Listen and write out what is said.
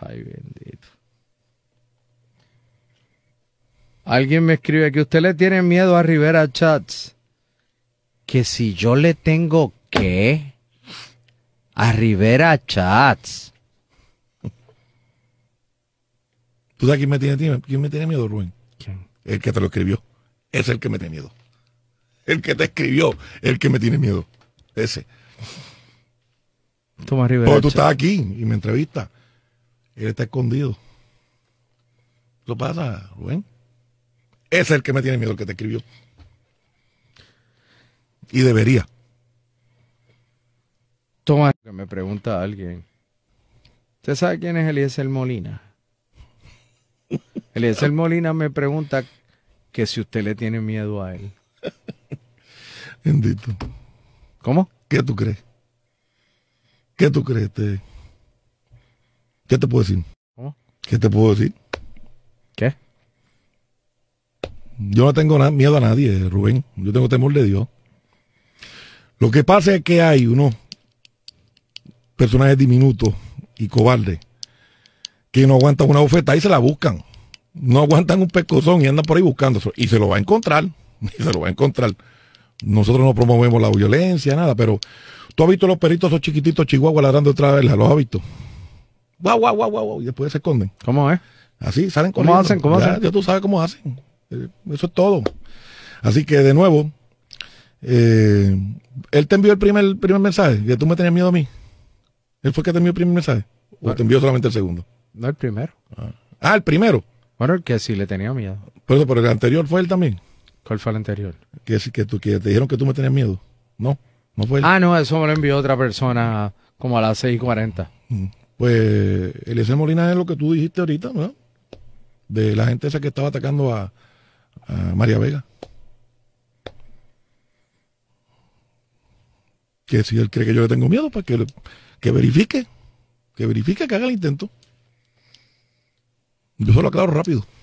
Ay, bendito. Alguien me escribe que usted le tiene miedo a Rivera Chats. Que si yo le tengo que a Rivera Chats. ¿Tú sabes quién me tiene, me tiene miedo, Rubén? ¿Quién? El que te lo escribió. Es el que me tiene miedo. El que te escribió, el que me tiene miedo. Ese. Toma Rivera. Porque tú estás aquí y me entrevistas. Él está escondido. Lo pasa, Rubén. es el que me tiene miedo, el que te escribió. Y debería. Toma, me pregunta alguien. ¿Usted sabe quién es el Molina? el Molina me pregunta que si usted le tiene miedo a él. Bendito. ¿Cómo? ¿Qué tú crees? ¿Qué tú crees? Te? Este? ¿Qué te puedo decir? ¿Qué te puedo decir? ¿Qué? Yo no tengo miedo a nadie, Rubén. Yo tengo temor de Dios. Lo que pasa es que hay unos personajes diminutos y cobardes que no aguantan una bufeta y se la buscan. No aguantan un pescozón y andan por ahí buscándose. Y se lo va a encontrar. Y se lo va a encontrar. Nosotros no promovemos la violencia, nada, pero tú has visto los perritos esos chiquititos chihuahuas ladrando otra vez, los has visto guau, guau, guau, guau, y después se esconden. ¿Cómo es? Así, salen corriendo. ¿Cómo hacen? ¿Cómo hacen? Ya tú sabes cómo hacen. Eh, eso es todo. Así que, de nuevo, eh, él te envió el primer, primer mensaje, que tú me tenías miedo a mí. ¿Él fue el que te envió el primer mensaje? ¿O te envió solamente el segundo? No, el primero. Ah, el primero. Bueno, el que sí le tenía miedo. Pero, pero el anterior fue él también. ¿Cuál fue el anterior? Que, que, tú, te dijeron que tú me tenías miedo. No, no fue él. Ah, no, eso me lo envió otra persona como a las 6.40. cuarenta. Mm. Pues Eliezer Molina es lo que tú dijiste ahorita, ¿no? De la gente esa que estaba atacando a, María Vega. Que si él cree que yo le tengo miedo, pues que, que verifique, que verifique que haga el intento. Yo se lo aclaro rápido.